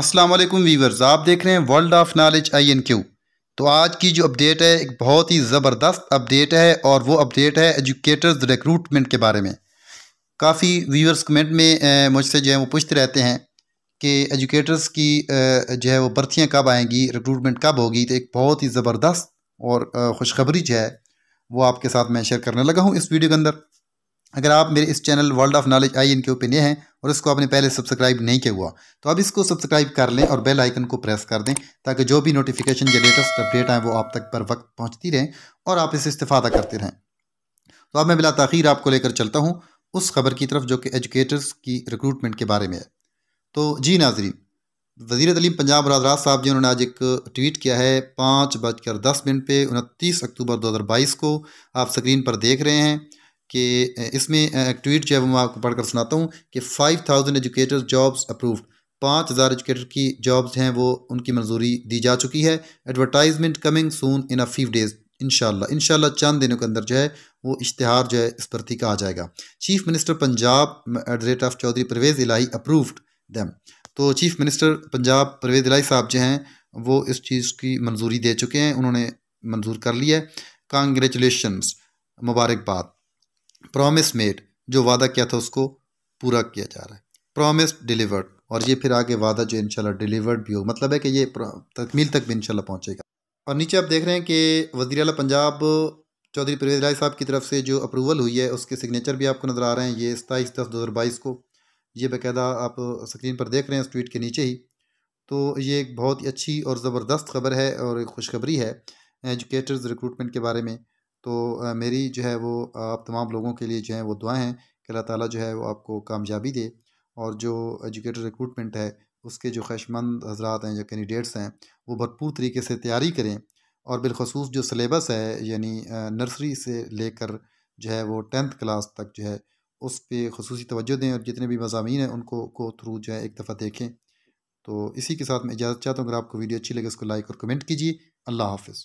अस्सलाम वालेकुम वीवर्स आप देख रहे हैं वर्ल्ड ऑफ नॉलेज आई एन क्यू तो आज की जो अपडेट है एक बहुत ही ज़बरदस्त अपडेट है और वो अपडेट है एजुकेटर्स रिक्रूटमेंट के बारे में काफ़ी वीवर्स कमेंट में मुझसे जो है वो पूछते रहते हैं कि एजुकेटर्स की जो है वो भर्तियाँ कब आएंगी रिक्रूटमेंट कब होगी तो एक बहुत ही ज़बरदस्त और खुशखबरी जो है वो आपके साथ मैं शेयर करने लगा हूँ इस वीडियो के अंदर अगर आप मेरे इस चैनल वर्ल्ड ऑफ नॉलेज आई इनके ऊपर नए हैं और इसको आपने पहले सब्सक्राइब नहीं किया हुआ तो अब इसको सब्सक्राइब कर लें और बेल आइकन को प्रेस कर दें ताकि जो भी नोटिफिकेशन या लेटेस्ट अपडेट आए वो आप तक पर वक्त पहुँचती रहें और आप इसे इस्तेफादा करते रहें तो अब मैं बिला तखीर आपको लेकर चलता हूँ उस खबर की तरफ जो कि एजुकेटर्स की रिक्रूटमेंट के बारे में है तो जी नाजरीन वजीर तलीम पंजाब राजराज साहब जी उन्होंने आज एक ट्वीट किया है पाँच बजकर दस मिनट पर उनतीस अक्टूबर दो हज़ार बाईस को आप स्क्रीन पर देख रहे हैं कि इसमें एक ट्वीट जो है वो मैं आपको पढ़कर सुनाता हूँ कि five thousand educator jobs approved पाँच हज़ार एजुकेटर की जॉब्स हैं वो उनकी मंजूरी दी जा चुकी है advertisement coming soon in a few days इनशाला इनशाला चंद दिनों के अंदर जो है वो इश्तहार जो है इस प्रति का आ जाएगा chief minister Punjab at the rate of Chaudhry Pervaiz Elahi approved them तो चीफ मिनिस्टर पंजाब परवेज़ इलाही साहब जो हैं वो इस चीज़ की मंजूरी दे चुके हैं उन्होंने मंजूर कर लिया है कॉन्ग्रेचुलेशन मुबारकबाद प्रॉमिस मेड जो वादा किया था उसको पूरा किया जा रहा है प्रॉमिस डिलीवर्ड और ये फिर आगे वादा जो इनशाला डिलीवर्ड भी हो मतलब है कि ये तकमील तक भी इनशाला पहुँचेगा और नीचे आप देख रहे हैं कि वजी अला पंजाब चौधरी परवेज राय साहब की तरफ से जो अप्रूवल हुई है उसके सिग्नेचर भी आपको नज़र आ रहे हैं ये सताईस दस दो हज़ार बाईस को ये बाकायदा आप स्क्रीन पर देख रहे हैं उस ट्वीट के नीचे ही तो ये एक बहुत ही अच्छी और ज़बरदस्त खबर है और खुशखबरी है एजुकेटर्स रिक्रूटमेंट के बारे में तो मेरी जो है वो आप तमाम लोगों के लिए जो है वो दुआएँ हैं कि अल्लाह ताला जो है वो आपको कामयाबी दे और जो एजुकेटर रिक्रूटमेंट है उसके जो ख्वाहिशमंद हजरात हैं जो कैंडिडेट्स हैं वो भरपूर तरीके से तैयारी करें और बिलखसूस जो सलेबस है यानी नर्सरी से लेकर जो है वो टेंथ क्लास तक जो है उस पर खसूस तोज्जो दें और जितने भी मजामी हैं उनको को थ्रू जो है एक दफ़ा देखें तो इसी के साथ मैं इजाज़त चाहता हूँ अगर आपको वीडियो अच्छी लगे उसको लाइक और कमेंट कीजिए अल्लाह हाफिज़